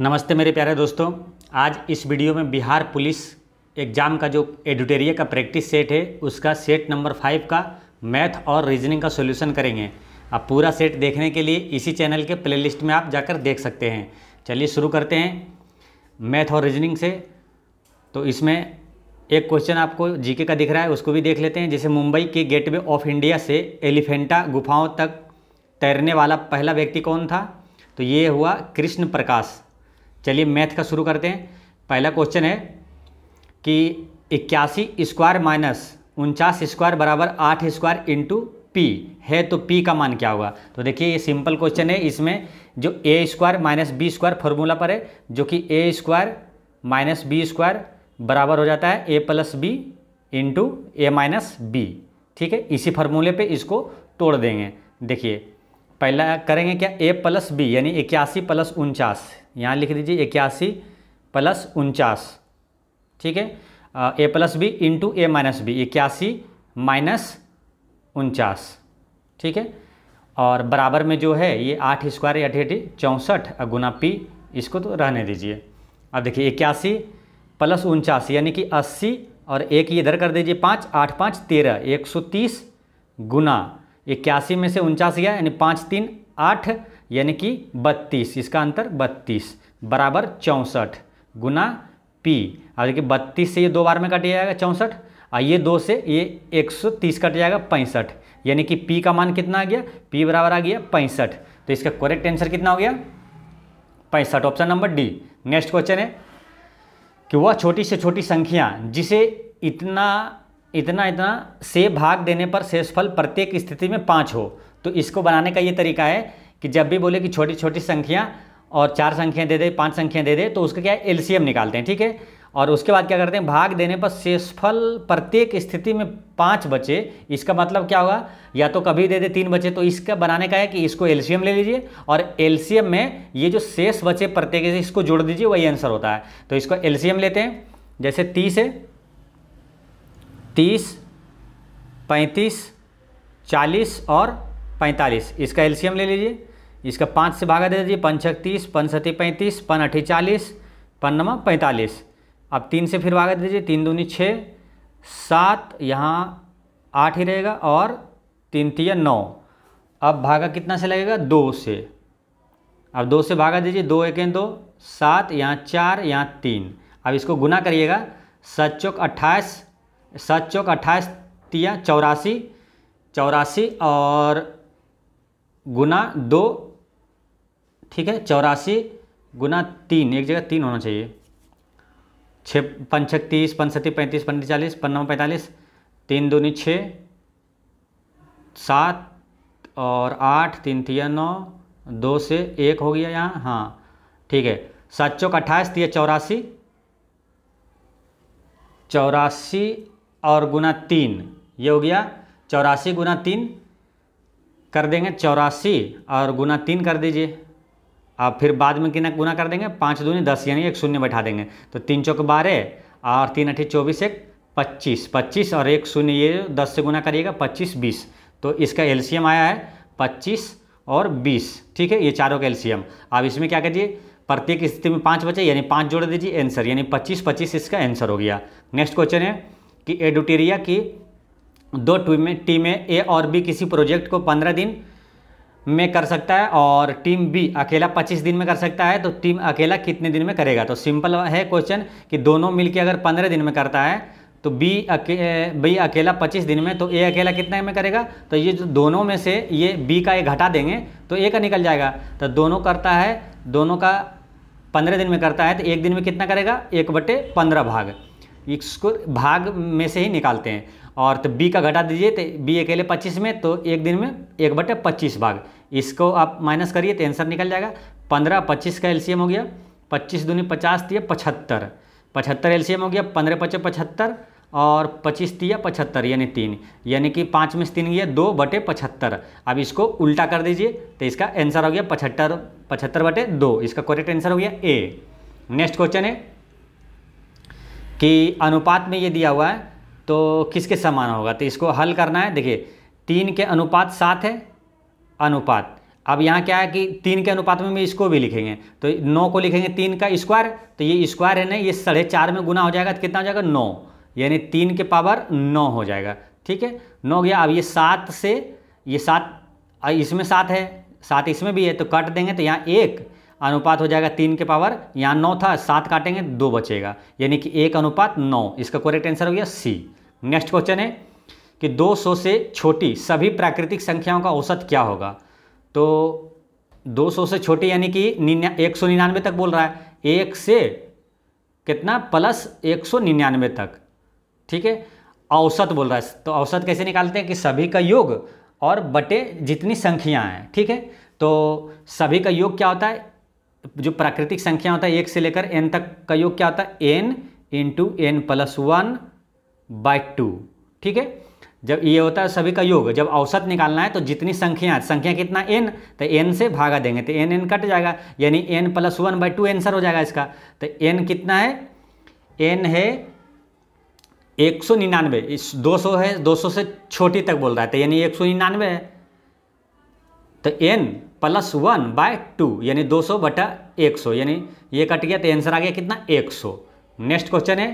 नमस्ते मेरे प्यारे दोस्तों आज इस वीडियो में बिहार पुलिस एग्ज़ाम का जो एडिटेरिया का प्रैक्टिस सेट है उसका सेट नंबर फाइव का मैथ और रीजनिंग का सॉल्यूशन करेंगे आप पूरा सेट देखने के लिए इसी चैनल के प्लेलिस्ट में आप जाकर देख सकते हैं चलिए शुरू करते हैं मैथ और रीजनिंग से तो इसमें एक क्वेश्चन आपको जीके का दिख रहा है उसको भी देख लेते हैं जैसे मुंबई के गेटवे ऑफ इंडिया से एलिफेंटा गुफाओं तक तैरने वाला पहला व्यक्ति कौन था तो ये हुआ कृष्ण प्रकाश चलिए मैथ का शुरू करते हैं पहला क्वेश्चन है कि इक्यासी स्क्वायर माइनस उनचास स्क्वायर बराबर आठ स्क्वायर इंटू पी है तो पी का मान क्या होगा तो देखिए ये सिंपल क्वेश्चन है इसमें जो A square minus B square formula पर है जो कि A square minus B square बराबर हो जाता है A plus B into A minus B ठीक है इसी फार्मूले पे इसको तोड़ देंगे देखिए पहला करेंगे क्या ए प्लस बी यानी इक्यासी प्लस उनचास यहाँ लिख दीजिए इक्यासी प्लस उनचास ठीक है A plus B into A minus B इक्यासी माइनस उनचास ठीक है और बराबर में जो है ये आठ स्क्वायर अठी अठी चौंसठ गुना पी इसको तो रहने दीजिए अब देखिए इक्यासी प्लस उनचास यानी कि अस्सी और एक इधर कर दीजिए पाँच आठ पाँच तेरह एक सौ तीस गुना इक्यासी में से उनचास गया यानी पाँच तीन आठ यानी कि 32 इसका अंतर 32 बराबर चौंसठ गुना पी अब देखिए 32 से ये दो बार में कट जाएगा चौंसठ और ये दो से ये 130 कट जाएगा पैंसठ यानी कि पी का मान कितना आ गया पी बराबर आ गया पैंसठ तो इसका करेक्ट आंसर कितना हो गया पैंसठ option number D next question है कि वह छोटी से छोटी संख्या जिसे इतना इतना इतना से भाग देने पर शेषफल प्रत्येक स्थिति में पाँच हो तो इसको बनाने का ये तरीका है कि जब भी बोले कि छोटी छोटी संख्या और चार संख्या दे दे पांच संख्या दे दे तो उसका क्या है एलसीएम निकालते हैं ठीक है और उसके बाद क्या करते हैं भाग देने पर शेषफल प्रत्येक स्थिति में पाँच बचे इसका मतलब क्या होगा या तो कभी दे दे तीन बचे तो इसका बनाने का है कि इसको एलसीएम ले लीजिए और एलसीएम में ये जो शेष बचे प्रत्येक से इसको जोड़ दीजिए वही आंसर होता है तो इसको एलसीएम लेते हैं जैसे तीस है तीस पैंतीस चालीस और पैंतालीस इसका एलसीएम ले लीजिए इसका पाँच से भागा दे दीजिए पंच तीस पन सती पैंतीस पन अठी चालीस पन नमा पैंतालीस अब तीन से फिर भागा दे दीजिए तीन दूनी छः सात यहाँ आठ ही रहेगा और तीन तीन नौ अब भागा कितना से लगेगा दो से अब दो से भागा दीजिए दो एक दो सात यहाँ चार यहाँ तीन अब इसको गुना करिएगा सात चौक अट्ठाईस सात चौक अट्ठाईस तिया चौरासी चौरासी और गुना दो ठीक है चौरासी गुना तीन एक जगह तीन होना चाहिए छः पंचक तीस पंचसती पैंतीस पन्नी चालीस पन्नवा पैंतालीस तीन दूनी छः सात और आठ तीन तीन नौ दो से एक हो गया यहाँ हाँ ठीक है सात चौक अट्ठाईस तीय चौरासी चौरासी और गुना तीन ये हो गया चौरासी गुना तीन कर देंगे चौरासी और गुना तीन कर दीजिए अब फिर बाद में कितना गुना कर देंगे पाँच दूनी दस यानी एक शून्य बैठा देंगे तो तीन चौक बारह और तीन अठी चौबीस एक पच्चीस पच्चीस और एक शून्य ये दस से गुना करिएगा पच्चीस बीस तो इसका एलसीएम आया है पच्चीस और बीस ठीक है ये चारों का एलसीएम अब इसमें क्या करिए प्रत्येक स्थिति में पाँच बचे यानी पाँच जोड़ दीजिए आंसर यानी पच्चीस पच्चीस इसका आंसर हो गया नेक्स्ट क्वेश्चन है कि एडुटेरिया की दो टीमें टीमें ए और बी किसी प्रोजेक्ट को पंद्रह दिन में कर सकता है और टीम बी अकेला 25 दिन में कर सकता है तो टीम अकेला कितने दिन में करेगा तो सिंपल है क्वेश्चन कि दोनों मिलके अगर 15 दिन में करता है तो बी अके बी अकेला 25 दिन में तो ए अकेला कितने में करेगा तो ये जो दोनों में से ये बी का ये घटा देंगे तो ए का निकल जाएगा तो दोनों करता है दोनों का पंद्रह दिन में करता है तो एक दिन में कितना करेगा एक बटे पंद्रह भाग इसको भाग में से ही निकालते हैं और तो बी का घटा दीजिए तो बी अकेले पच्चीस में तो एक दिन में एक बटे पच्चीस भाग इसको आप माइनस करिए तो आंसर निकल जाएगा पंद्रह पच्चीस का एलसीएम हो गया पच्चीस दूनी पचास दिए पचहत्तर पचहत्तर एलसीएम हो गया पंद्रह पचे पचहत्तर और पच्चीस तीया पचहत्तर यानी तीन यानी कि पाँच में से तीन गया दो बटे पचहत्तर अब इसको उल्टा कर दीजिए तो इसका आंसर हो गया पचहत्तर पचहत्तर बटे दो इसका करेक्ट आंसर हो गया ए नेक्स्ट क्वेश्चन है कि अनुपात में ये दिया हुआ है तो किसके समान होगा तो इसको हल करना है देखिए तीन के अनुपात सात है अनुपात अब यहाँ क्या है कि तीन के अनुपात में इसको भी लिखेंगे तो नौ को लिखेंगे तीन का स्क्वायर तो ये स्क्वायर है ना ये साढ़े चार में गुना हो जाएगा तो कितना हो जाएगा नौ यानी तीन के पावर नौ हो जाएगा ठीक है नौ गया अब ये सात से ये सात इसमें सात है सात इसमें भी है तो कट देंगे तो यहाँ एक अनुपात हो जाएगा तीन के पावर यहाँ नौ था सात काटेंगे दो बचेगा यानी कि एक अनुपात नौ इसका करेक्ट आंसर हो गया सी नेक्स्ट क्वेश्चन है कि 200 से छोटी सभी प्राकृतिक संख्याओं का औसत क्या होगा तो 200 से छोटी यानी कि एक सौ निन्यानवे तक बोल रहा है एक से कितना प्लस एक सौ निन्यानवे तक ठीक है औसत बोल रहा है तो औसत कैसे निकालते हैं कि सभी का योग और बटे जितनी संख्या हैं ठीक है तो सभी का योग क्या होता है जो प्राकृतिक संख्या होता है एक से लेकर एन तक का योग क्या होता है N into N plus one by two ठीक है जब ये होता है सभी का योग जब औसत निकालना है तो जितनी संख्या संख्या कितना एन तो एन से भागा देंगे तो एन एन कट जाएगा यानी N plus one by two answer हो जाएगा इसका तो एन कितना है एन है एक सौ निन्यानवे दो सौ है दो सौ से छोटी तक बोल रहा है तो यानी एक सौ निन्यानवे है तो N plus one by two यानी दो सौ बटा एक सौ यानी ये कट गया तो आंसर आ गया कितना एक सौ नेक्स्ट क्वेश्चन है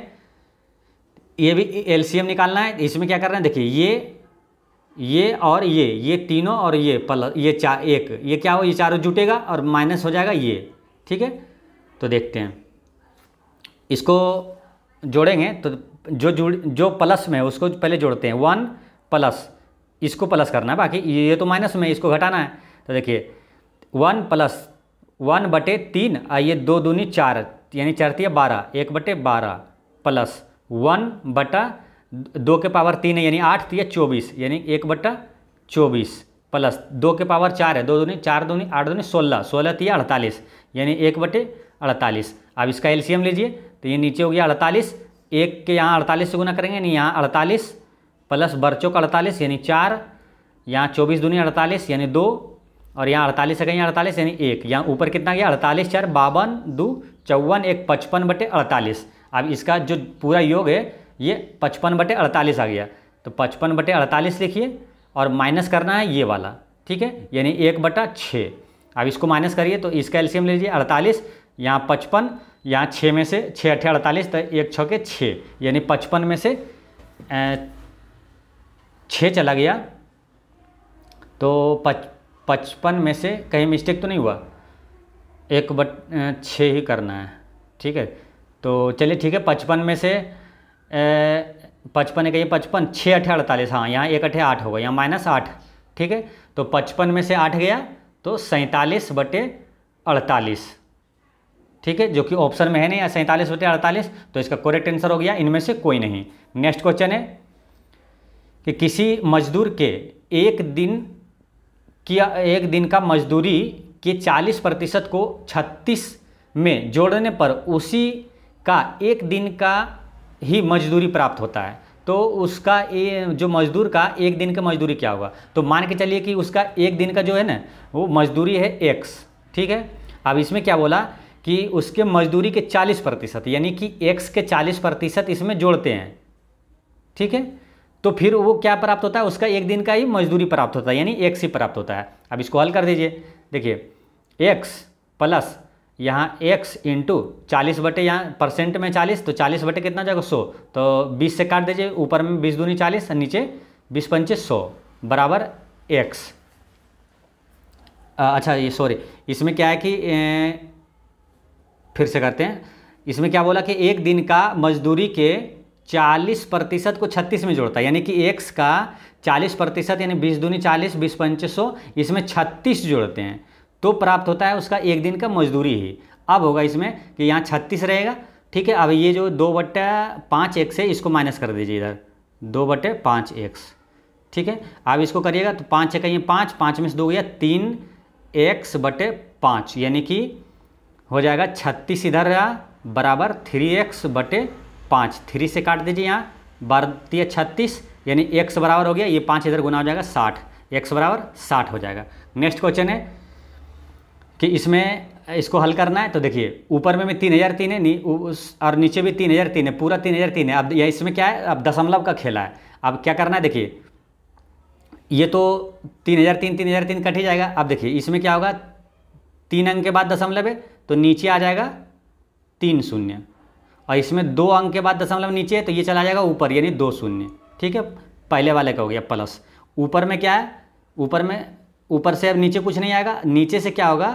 ये भी एलसीएम निकालना है इसमें क्या कर रहे हैं देखिए ये ये और ये ये तीनों और ये प्लस ये चार एक ये क्या हो ये चारों जुटेगा और माइनस हो जाएगा ये ठीक है तो देखते हैं इसको जोड़ेंगे तो जो जुड़ जो प्लस में उसको पहले जोड़ते हैं वन प्लस इसको प्लस करना है बाकी ये तो माइनस में इसको घटाना है तो देखिए वन प्लस वन बटे तीन ये दो दूनी चार यानी चार तीन बारह एक बटे बारह प्लस वन बटा दो के पावर तीन है यानी आठ तीन चौबीस यानी एक बटा चौबीस प्लस दो के पावर चार है दो दूनी चार दूनी आठ दूनी सोलह सोलह तीन अड़तालीस यानी एक बटे अड़तालीस अब इसका एलसीएम लीजिए तो ये नीचे हो गया अड़तालीस एक के यहाँ अड़तालीस से गुना करेंगे यानी यहाँ अड़तालीस प्लस बर्चों का अड़तालीस यानी चार यहाँ चौबीस दूनी अड़तालीस यानी दो और यहाँ अड़तालीस है कहीं अड़तालीस यानी एक यहाँ ऊपर कितना गया अड़तालीस चार बावन दो चौवन एक पचपन बटे अड़तालीस अब इसका जो पूरा योग है ये पचपन बटे अड़तालीस आ गया तो पचपन बटे अड़तालीस लिखिए और माइनस करना है ये वाला ठीक है यानी एक बटा छः अब इसको माइनस करिए तो इसका एल्शियम ले लीजिए अड़तालीस यहाँ पचपन यहाँ छः में से छः अठे अड़तालीस तो एक छः के छः यानी पचपन में से छः चला गया तो पच पचपन में से कहीं मिस्टेक तो नहीं हुआ एक बट छः ही करना है ठीक है तो चलिए ठीक है पचपन में से पचपन कहिए पचपन छः अठे अड़तालीस हाँ यहाँ एक अठे आठ हो गया यहाँ माइनस आठ ठीक है तो पचपन में से आठ गया तो सैंतालीस बटे अड़तालीस ठीक है जो कि ऑप्शन में है नहीं सैंतालीस बटे अड़तालीस तो इसका करेक्ट आंसर हो गया इनमें से कोई नहीं नेक्स्ट क्वेश्चन है कि किसी मजदूर के एक दिन कि एक दिन का मजदूरी के 40 प्रतिशत को 36 में जोड़ने पर उसी का एक दिन का ही मजदूरी प्राप्त होता है तो उसका ए, जो मजदूर का एक दिन का मजदूरी क्या होगा तो मान के चलिए कि उसका एक दिन का जो है ना वो मजदूरी है एक्स ठीक है अब इसमें क्या बोला कि उसके मजदूरी के 40 प्रतिशत यानी कि एक्स के 40 प्रतिशत इसमें जोड़ते हैं ठीक है तो फिर वो क्या प्राप्त होता है उसका एक दिन का ही मजदूरी प्राप्त होता है यानी एक्स ही प्राप्त होता है अब इसको हल कर दीजिए देखिए एक्स प्लस यहाँ x इंटू चालीस बटे यहाँ परसेंट में चालीस तो चालीस बटे कितना जाएगा सौ तो बीस से काट दीजिए ऊपर में बीस दूनी चालीस नीचे बीस पंचे सौ बराबर x आ, अच्छा ये सॉरी इसमें क्या है कि ए, फिर से करते हैं इसमें क्या बोला कि एक दिन का मजदूरी के चालीस प्रतिशत को छत्तीस में जोड़ता है यानी कि एक्स का चालीस प्रतिशत यानी बीस दूनी चालीस बीस पंच सौ इसमें छत्तीस जोड़ते हैं तो प्राप्त होता है उसका एक दिन का मजदूरी ही अब होगा इसमें कि यहाँ छत्तीस रहेगा ठीक है अब ये जो दो बट्टे पाँच एक्स है इसको माइनस कर दीजिए इधर दो बटे पाँच एक्स ठीक है अब इसको करिएगा तो पाँच एक पाँच पाँच में से दो गया तीन एक्स बटे पाँच यानी कि हो जाएगा छत्तीस इधर रहा बराबर थ्री एक्स बटे पाँच थ्री से काट दीजिए यहाँ बारह छत्तीस यानी एक्स बराबर हो गया ये पाँच इधर गुना हो जाएगा साठ एक्स बराबर साठ हो जाएगा नेक्स्ट क्वेश्चन है कि इसमें इसको हल करना है तो देखिए ऊपर में भी तीन हज़ार तीन है नी और नीचे भी तीन हज़ार तीन है पूरा तीन हज़ार तीन है अब यह इसमें क्या है अब दशमलव का खेला है अब क्या करना है देखिए ये तो तीन हज़ार तीन तीन हज़ार तीन कट ही जाएगा अब देखिए इसमें क्या होगा तीन अंक के बाद दशमलव है तो नीचे आ जाएगा तीन शून्य और इसमें दो अंक के बाद दशमलव नीचे तो ये चला जाएगा ऊपर यानी दो शून्य ठीक है पहले वाले का हो गया प्लस ऊपर में क्या है ऊपर में ऊपर से अब नीचे कुछ नहीं आएगा नीचे से क्या होगा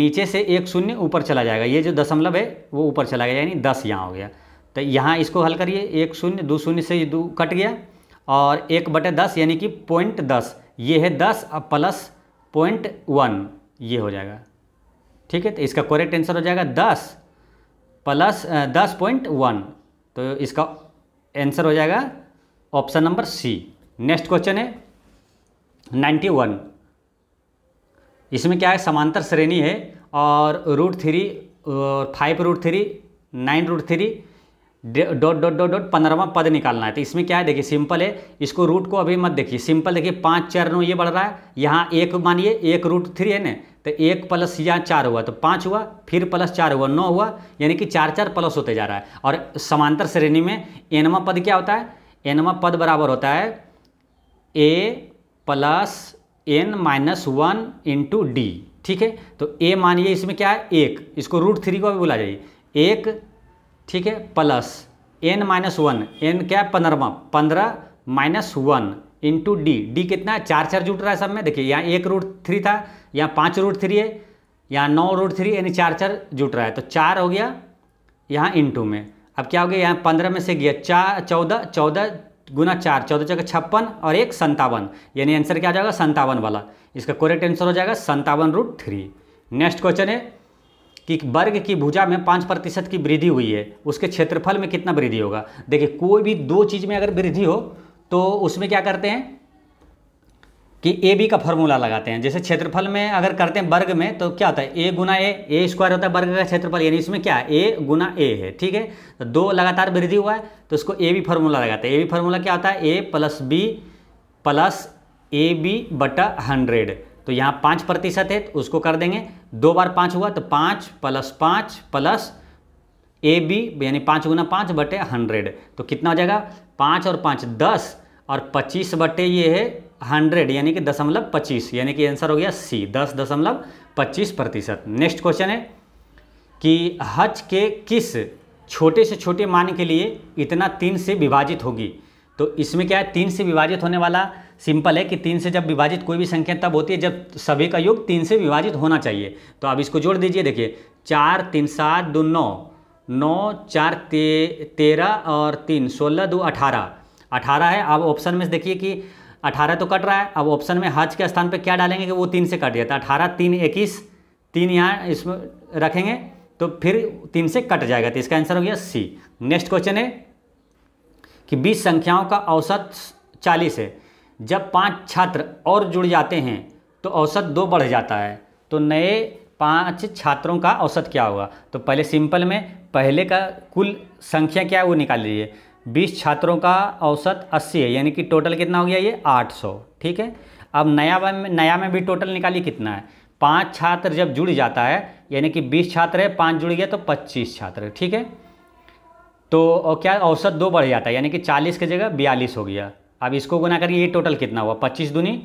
नीचे से एक शून्य ऊपर चला जाएगा ये जो दशमलव है वो ऊपर चला गया यानी दस यहाँ हो गया तो यहाँ इसको हल करिए एक शून्य दो शून्य से दो कट गया और एक बटे दस यानी कि पॉइंट दस ये है दस और प्लस पॉइंट वन ये हो जाएगा ठीक है तो इसका करेक्ट आंसर हो जाएगा दस प्लस दस पॉइंट वन तो इसका आंसर हो जाएगा option number C next question है नाइन्टी वन इसमें क्या है समांतर श्रेणी है और root three five root three nine root three dot dot dot dot पंद्रहवा पद निकालना है तो इसमें क्या है देखिए सिंपल है इसको रूट को अभी मत देखिए सिंपल देखिए पाँच चार नौ ये बढ़ रहा है यहाँ एक मानिए एक रूट थ्री है ना तो एक प्लस यहाँ चार हुआ तो पाँच हुआ फिर प्लस चार हुआ नौ हुआ यानी कि चार चार प्लस होते जा रहा है और समांतर श्रेणी में एनवा पद क्या होता है एनवा पद बराबर होता है A plus N minus one into D ठीक है तो ए मानिए इसमें क्या है एक इसको रूट थ्री को भी बोला जाइए एक ठीक है plus N minus one N क्या है पंद्रवा पंद्रह minus one into D D कितना है चार चार जुट रहा है सब में देखिए यहाँ एक रूट थ्री था यहाँ पाँच रूट थ्री है यहाँ नौ रूट थ्री यानी चार चार जुट रहा है तो चार हो गया यहाँ इंटू में अब क्या हो गया यहाँ पंद्रह में से गया चार चौदह चौदह गुना चार चौदह चौदह छप्पन और एक संतावन यानी आंसर क्या आ जाएगा संतावन वाला इसका करेक्ट आंसर हो जाएगा संतावन रूट थ्री नेक्स्ट क्वेश्चन है कि वर्ग की भुजा में पाँच प्रतिशत की वृद्धि हुई है उसके क्षेत्रफल में कितना वृद्धि होगा देखिए कोई भी दो चीज़ में अगर वृद्धि हो तो उसमें क्या करते हैं कि ए बी का फॉर्मूला लगाते हैं जैसे क्षेत्रफल में अगर करते हैं वर्ग में तो क्या होता है ए गुना ए ए स्क्वायर होता है वर्ग का क्षेत्रफल यानी इसमें क्या ए गुना ए है ठीक है तो दो लगातार वृद्धि हुआ है तो उसको ए बी फार्मूला लगाते हैं ए बी फार्मूला क्या होता है A plus B plus A B बटा हंड्रेड तो यहाँ पाँच प्रतिशत है तो उसको कर देंगे दो बार पाँच हुआ तो पाँच प्लस पाँच प्लस ए बी यानी पाँच गुना पाँच बटे हंड्रेड तो कितना हो जाएगा पाँच और पाँच दस और पच्चीस बटे ये है हंड्रेड यानी कि दशमलव पच्चीस यानी कि आंसर हो गया सी दस दशमलव पच्चीस प्रतिशत नेक्स्ट क्वेश्चन है कि हच के किस छोटे से छोटे मान के लिए इतना तीन से विभाजित होगी तो इसमें क्या है तीन से विभाजित होने वाला सिंपल है कि तीन से जब विभाजित कोई भी संख्या तब होती है जब सभी का योग तीन से विभाजित होना चाहिए तो आप इसको जोड़ दीजिए देखिए चार तीन सात दो नौ नौ चार ते, तेरह और तीन सोलह दो अठारह अठारह है अब ऑप्शन में देखिए कि अठारह तो कट रहा है अब ऑप्शन में हज के स्थान पे क्या डालेंगे कि वो तीन से कट जाता है अठारह तीन इक्कीस तीन यहाँ इसमें रखेंगे तो फिर तीन से कट जाएगा तो इसका आंसर हो गया सी नेक्स्ट क्वेश्चन है कि बीस संख्याओं का औसत चालीस है जब पाँच छात्र और जुड़ जाते हैं तो औसत दो बढ़ जाता है तो नए पाँच छात्रों का औसत क्या होगा तो पहले सिंपल में पहले का कुल संख्या क्या है वो निकाल लीजिए बीस छात्रों का औसत अस्सी है यानी कि टोटल कितना हो गया ये आठ सौ ठीक है अब नया में नया में भी टोटल निकालिए कितना है पाँच छात्र जब जुड़ जाता है यानी कि बीस छात्र है पाँच जुड़ गया तो पच्चीस छात्र ठीक है तो और क्या औसत दो बढ़ जाता है यानी कि चालीस की जगह बयालीस हो गया अब इसको गुना करिए ये टोटल कितना हुआ पच्चीस दूनी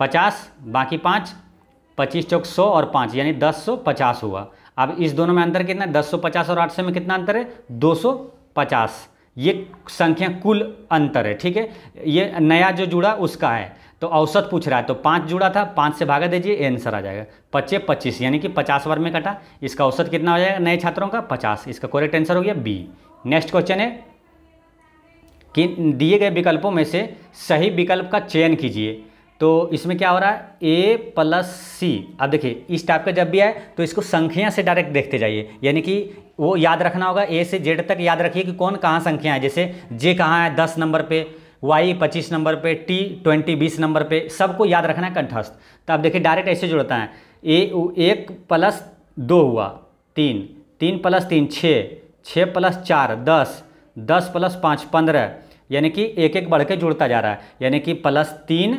पचास बाकी पाँच पच्चीस चौक सौ और पाँच यानी दस सौ पचास हुआ अब इस दोनों में अंतर कितना है दस सौ पचास और आठ सौ में कितना अंतर है दो सौ पचास ये संख्या कुल अंतर है ठीक है ये नया जो जुड़ा उसका है तो औसत पूछ रहा है तो पाँच जुड़ा था पाँच से भागा दीजिए आंसर आ जाएगा पच्चे पच्चीस यानी कि पचास वर्ग में कटा इसका औसत कितना हो जाएगा नए छात्रों का पचास इसका करेक्ट आंसर हो गया बी नेक्स्ट क्वेश्चन है कि दिए गए विकल्पों में से सही विकल्प का चयन कीजिए तो इसमें क्या हो रहा है ए प्लस सी अब देखिए इस टाइप का जब भी आए तो इसको संख्या से डायरेक्ट देखते जाइए यानी कि वो याद रखना होगा ए से जेड तक याद रखिए कि कौन कहाँ संख्या है जैसे जे कहाँ है दस नंबर पे वाई पच्चीस नंबर पे टी ट्वेंटी बीस नंबर पे सबको याद रखना है कंठस्थ तो अब देखिए डायरेक्ट ऐसे जुड़ता है ए एक प्लस दो हुआ तीन तीन प्लस तीन छः छः प्लस चार दस दस प्लस पाँच पंद्रह यानी कि एक एक बढ़ के जुड़ता जा रहा है यानी कि प्लस तीन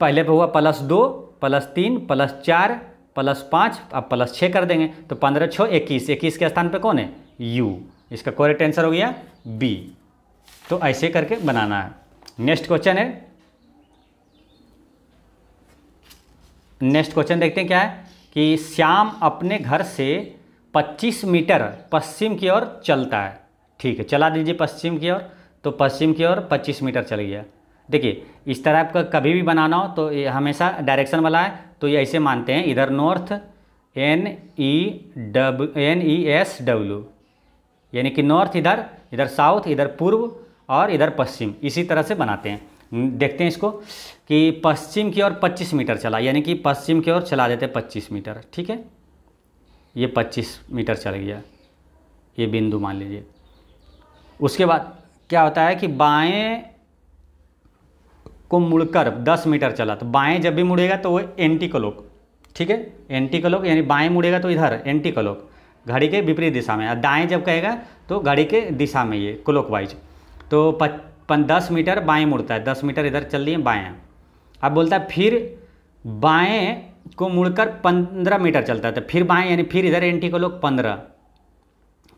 पहले पे हुआ प्लस दो प्लस तीन प्लस चार प्लस पाँच अब प्लस छः कर देंगे तो पंद्रह छः इक्कीस इक्कीस के स्थान पे कौन है यू इसका कोरेक्ट आंसर हो गया बी तो ऐसे करके बनाना है नेक्स्ट क्वेश्चन है नेक्स्ट क्वेश्चन देखते हैं क्या है कि श्याम अपने घर से 25 मीटर पश्चिम की ओर चलता है ठीक है चला दीजिए पश्चिम की ओर तो पश्चिम की ओर 25 मीटर चल गया देखिए इस तरह आपका कभी भी बनाना हो तो ये हमेशा डायरेक्शन वाला है तो ये ऐसे मानते हैं इधर नॉर्थ एन ई डब एन ई एस डब्ल्यू यानी कि नॉर्थ इधर इधर साउथ इधर पूर्व और इधर पश्चिम इसी तरह से बनाते हैं देखते हैं इसको कि पश्चिम की ओर 25 मीटर चला यानी कि पश्चिम की ओर चला देते 25 मीटर ठीक है ये 25 मीटर चल गया ये बिंदु मान लीजिए उसके बाद क्या होता है कि बाएं को मुड़कर 10 मीटर चला तो बाएं जब भी मुड़ेगा तो वो एंटी क्लॉक ठीक है एंटी क्लॉक यानी बाएं मुड़ेगा तो इधर एंटी क्लॉक घड़ी के विपरीत दिशा में और दाएँ जब कहेगा तो घड़ी के दिशा में ये क्लॉक वाइज तो पन दस मीटर बाएँ मुड़ता है दस मीटर इधर चल है बाएँ अब बोलता है फिर बाएँ को मुड़कर पंद्रह मीटर चलता है तो फिर बाएँ यानी फिर इधर एंटी क्लॉक पंद्रह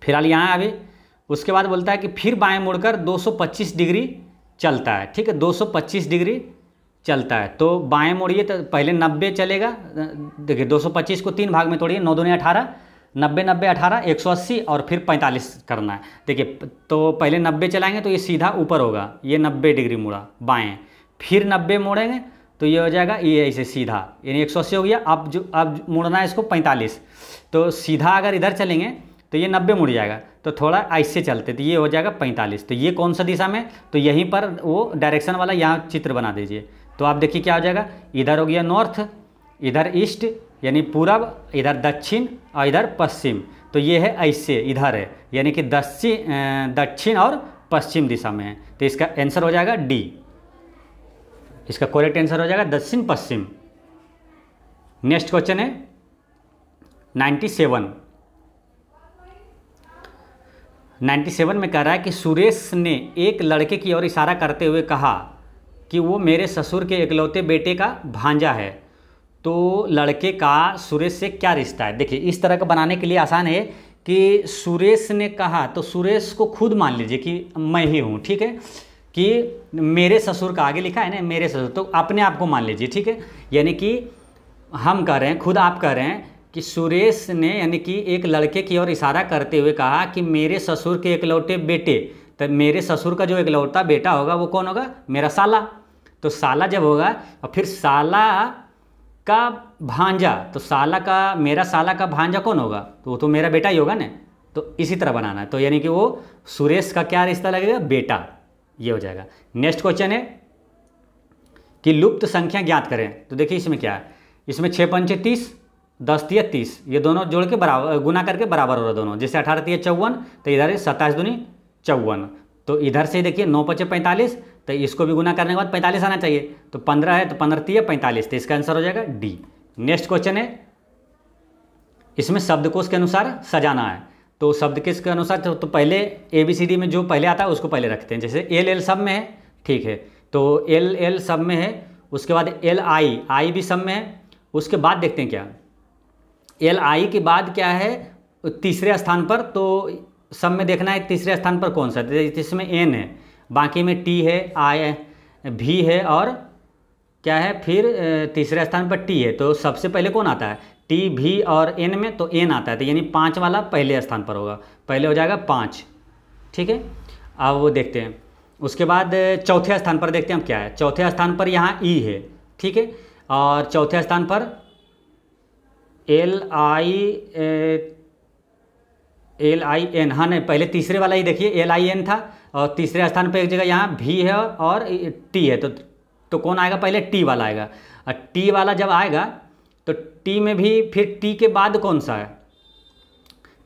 फिलहाल यहाँ अभी उसके बाद बोलता है कि फिर बाएँ मुड़कर 225 डिग्री चलता है ठीक है 225 डिग्री चलता है तो बाएं मोड़िए तो पहले 90 चलेगा देखिए 225 को तीन भाग में तोड़िए नौ दूनी अठारह नब्बे नब्बे अठारह एक सौ अस्सी और फिर पैंतालीस करना है देखिए तो पहले नब्बे चलाएंगे तो ये सीधा ऊपर होगा ये नब्बे डिग्री मुड़ा बाएँ फिर नब्बे मोड़ेंगे तो ये हो जाएगा ये ऐसे सीधा यानी एक सौ अस्सी हो गया अब जो अब मुड़ना है इसको पैंतालीस तो सीधा अगर इधर चलेंगे तो ये नब्बे मुड़ जाएगा तो थोड़ा ऐसे चलते तो ये हो जाएगा पैंतालीस तो ये कौन सा दिशा में तो यहीं पर वो डायरेक्शन वाला यहाँ चित्र बना दीजिए तो आप देखिए क्या हो जाएगा इधर हो गया नॉर्थ इधर ईस्ट यानी पूरब इधर दक्षिण और इधर पश्चिम तो ये है ऐसे इधर है यानी कि दक्षिण दक्षिण और पश्चिम दिशा में है तो इसका आंसर हो जाएगा डी इसका करेक्ट आंसर हो जाएगा दक्षिण पश्चिम नेक्स्ट क्वेश्चन है सेवन 97 में कह रहा है कि सुरेश ने एक लड़के की ओर इशारा करते हुए कहा कि वो मेरे ससुर के इकलौते बेटे का भांजा है तो लड़के का सुरेश से क्या रिश्ता है देखिए इस तरह का बनाने के लिए आसान है कि सुरेश ने कहा तो सुरेश को खुद मान लीजिए कि मैं ही हूँ ठीक है कि मेरे ससुर का आगे लिखा है ना मेरे ससुर तो अपने आप को मान लीजिए ठीक है यानी कि हम कह रहे हैं खुद आप कह रहे हैं कि सुरेश ने यानी कि एक लड़के की ओर इशारा करते हुए कहा कि मेरे ससुर के इकलौटे बेटे तो मेरे ससुर का जो लौटा बेटा होगा वो कौन होगा मेरा साला तो साला जब होगा और फिर साला का भांजा तो साला का मेरा साला का भांजा कौन होगा तो वो तो मेरा बेटा ही होगा ना तो इसी तरह बनाना है तो यानी कि वो सुरेश का क्या रिश्ता लगेगा बेटा ये हो जाएगा नेक्स्ट क्वेश्चन है कि लुप्त संख्या ज्ञात करें तो देखिए इसमें क्या है इसमें छः पंचे तीस दस तीय तीस ये दोनों जोड़ के बराबर गुना करके बराबर हो रहा दोनों जैसे अठारह तीय चौवन तो इधर सत्ताईस दूनी चौवन तो इधर से देखिए नौ पचे पैंतालीस तो इसको भी गुना करने के बाद पैंतालीस आना चाहिए तो पंद्रह है तो पंद्रह तीय पैंतालीस तो इसका आंसर हो जाएगा डी नेक्स्ट क्वेश्चन है इसमें शब्दकोश के अनुसार सजाना है तो शब्द किस के अनुसार तो, तो पहले ए बी सी डी में जो पहले आता है उसको पहले रखते हैं जैसे एल एल सब में है ठीक है तो एल एल सब में है उसके बाद एल आई आई भी सब में है उसके बाद देखते हैं क्या एल आई के बाद क्या है तीसरे स्थान पर तो सब में देखना है तीसरे स्थान पर कौन सा तो जिसमें एन है बाकी में टी है आई है भी है और क्या है फिर तीसरे स्थान पर टी है तो सबसे पहले कौन आता है टी भी और एन में तो एन आता है तो यानी पाँच वाला पहले स्थान पर होगा पहले हो जाएगा पाँच ठीक है अब वो देखते हैं उसके बाद चौथे स्थान पर देखते हैं हम क्या है चौथे स्थान पर यहाँ ई e है ठीक है और चौथे स्थान पर L I L I N हाँ नहीं पहले तीसरे वाला ही देखिए एल आई एन था और तीसरे स्थान पे एक जगह यहाँ भी है और टी है तो तो कौन आएगा पहले टी वाला आएगा और टी वाला जब आएगा तो टी में भी फिर टी के बाद कौन सा है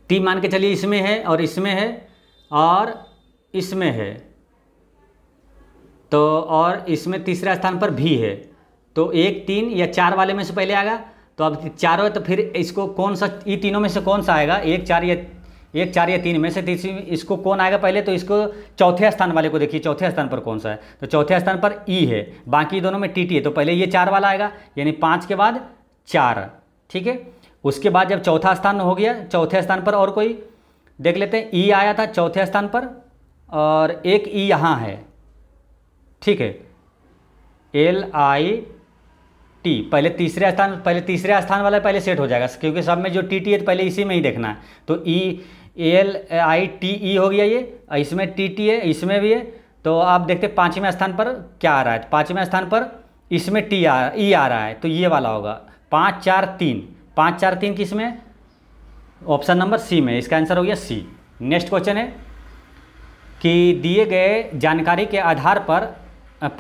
टी मान के चलिए इसमें है और इसमें है और इसमें है तो और इसमें तीसरे स्थान पर भी है तो एक तीन या चार वाले में से पहले आएगा तो अब चारों तो फिर इसको कौन सा ये तीनों में से कौन सा आएगा एक चार या एक चार या तीन में से तीसरी इसको कौन आएगा पहले तो इसको चौथे स्थान वाले को देखिए चौथे स्थान पर कौन सा है तो चौथे स्थान पर ई है बाकी दोनों में टी टी है तो पहले ये चार वाला आएगा यानी पाँच के बाद चार ठीक है उसके बाद जब चौथा स्थान हो गया चौथे स्थान पर और कोई देख लेते हैं ई आया था चौथे स्थान पर और एक ई यहाँ है ठीक है एल आई टी पहले तीसरे स्थान पहले तीसरे स्थान वाला पहले सेट हो जाएगा क्योंकि सब में जो टी टी है तो पहले इसी में ही देखना है तो E L I T E हो गया ये इसमें टी टी है इसमें भी है तो आप देखते पाँचवें स्थान पर क्या आ रहा है पाँचवें स्थान पर इसमें टी आ ई e आ रहा है तो ये वाला होगा पाँच चार तीन पाँच चार तीन किस में ऑप्शन नंबर सी में इसका आंसर हो गया सी नेक्स्ट क्वेश्चन है कि दिए गए जानकारी के आधार पर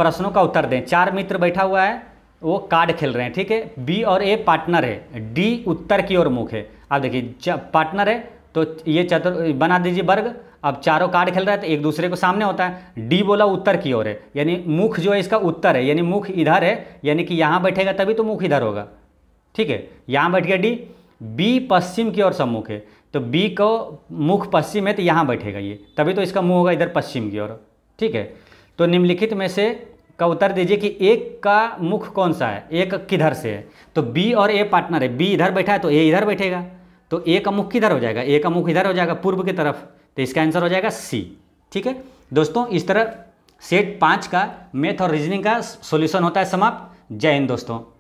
प्रश्नों का उत्तर दें चार मित्र बैठा हुआ है वो कार्ड खेल रहे हैं ठीक है बी और ए पार्टनर है डी उत्तर की ओर मुख है अब देखिए पार्टनर है तो ये चतुर बना दीजिए वर्ग अब चारों कार्ड खेल रहा है तो एक दूसरे को सामने होता है डी बोला उत्तर की ओर है यानी मुख जो है इसका उत्तर है यानी मुख इधर है यानी कि यहाँ बैठेगा तभी तो मुख इधर होगा ठीक है यहाँ बैठ गया डी बी पश्चिम की ओर सम्मुख है तो बी को मुख पश्चिम है तो यहाँ बैठेगा ये तभी तो इसका मुँह होगा इधर पश्चिम की ओर ठीक है तो निम्नलिखित में से का उत्तर दीजिए कि एक का मुख कौन सा है एक किधर से है तो बी और ए पार्टनर है बी इधर बैठा है तो ए इधर बैठेगा तो ए का मुख किधर हो जाएगा ए का मुख इधर हो जाएगा पूर्व की तरफ तो इसका आंसर हो जाएगा सी ठीक है दोस्तों इस तरह सेट पाँच का मैथ और रीजनिंग का सोल्यूशन होता है समाप्त जय हिंद दोस्तों